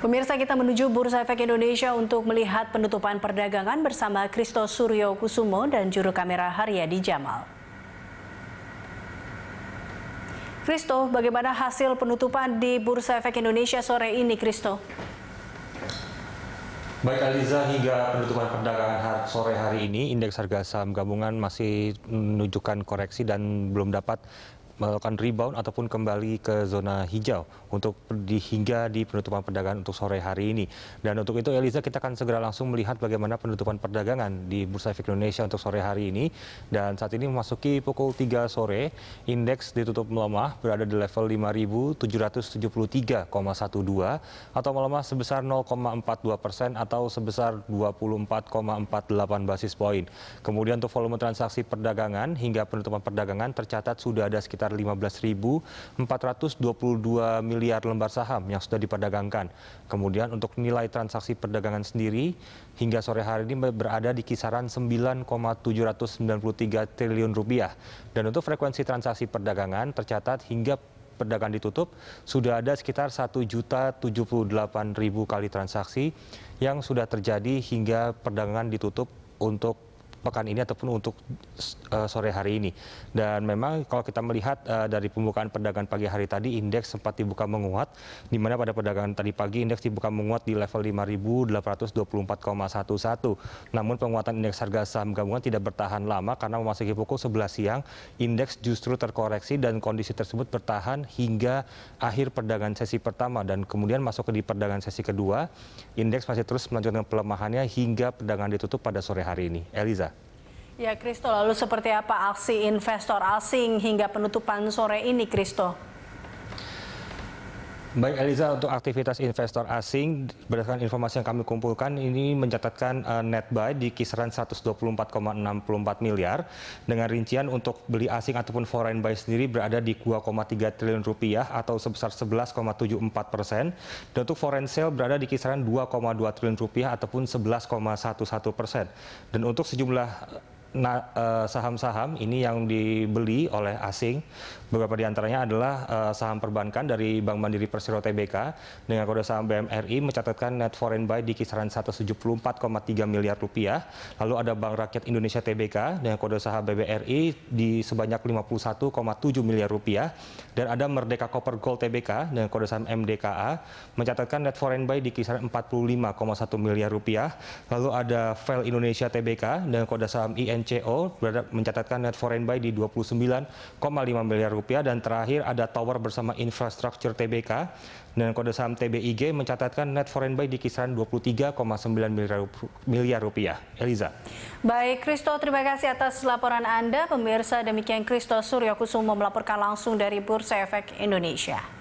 Pemirsa kita menuju Bursa Efek Indonesia untuk melihat penutupan perdagangan bersama Kristo Suryo Kusumo dan juru kamera Haryadi Jamal. Kristo, bagaimana hasil penutupan di Bursa Efek Indonesia sore ini, Kristo? Baik Aliza, hingga penutupan perdagangan sore hari ini, indeks harga saham gabungan masih menunjukkan koreksi dan belum dapat melakukan rebound ataupun kembali ke zona hijau untuk di, hingga di penutupan perdagangan untuk sore hari ini. Dan untuk itu Eliza kita akan segera langsung melihat bagaimana penutupan perdagangan di Bursa Efek Indonesia untuk sore hari ini. Dan saat ini memasuki pukul 3 sore, indeks ditutup melemah berada di level 5.773,12 atau melemah sebesar 0,42 persen atau sebesar 24,48 basis poin. Kemudian untuk volume transaksi perdagangan hingga penutupan perdagangan tercatat sudah ada sekitar sekitar 15.422 miliar lembar saham yang sudah diperdagangkan. Kemudian untuk nilai transaksi perdagangan sendiri hingga sore hari ini berada di kisaran 9,793 triliun rupiah. Dan untuk frekuensi transaksi perdagangan tercatat hingga perdagangan ditutup sudah ada sekitar 1.078.000 kali transaksi yang sudah terjadi hingga perdagangan ditutup untuk pekan ini ataupun untuk uh, sore hari ini. Dan memang kalau kita melihat uh, dari pembukaan perdagangan pagi hari tadi indeks sempat dibuka menguat di mana pada perdagangan tadi pagi indeks dibuka menguat di level 5824,11. Namun penguatan indeks harga saham gabungan tidak bertahan lama karena memasuki pukul 11 siang indeks justru terkoreksi dan kondisi tersebut bertahan hingga akhir perdagangan sesi pertama dan kemudian masuk ke di perdagangan sesi kedua indeks masih terus melanjutkan pelemahannya hingga perdagangan ditutup pada sore hari ini. Eliza Ya, Kristo, lalu seperti apa aksi investor asing hingga penutupan sore ini, Kristo? Baik Eliza, untuk aktivitas investor asing, berdasarkan informasi yang kami kumpulkan, ini mencatatkan uh, net buy di kisaran 124,64 miliar, dengan rincian untuk beli asing ataupun foreign buy sendiri berada di 2,3 triliun rupiah atau sebesar 11,74 persen, dan untuk foreign sale berada di kisaran 2,2 triliun rupiah ataupun 11,11 persen. Dan untuk sejumlah Eh, saham-saham ini yang dibeli oleh asing. Beberapa diantaranya adalah eh, saham perbankan dari Bank Mandiri Persero TBK dengan kode saham BMRI mencatatkan net foreign buy di kisaran 174,3 miliar rupiah. Lalu ada Bank Rakyat Indonesia TBK dengan kode saham BBRI di sebanyak 51,7 miliar rupiah. Dan ada Merdeka Copper Gold TBK dengan kode saham MDKA mencatatkan net foreign buy di kisaran 45,1 miliar rupiah. Lalu ada Vel Indonesia TBK dengan kode saham IN NCO mencatatkan net foreign buy di 29,5 miliar rupiah dan terakhir ada Tower bersama Infrastructure TBK dan kode saham TBIG mencatatkan net foreign buy di kisaran 23,9 miliar, miliar rupiah. Eliza. Baik, Kristo, terima kasih atas laporan Anda. Pemirsa, demikian Kristo Suryo Kusumo melaporkan langsung dari Bursa Efek Indonesia.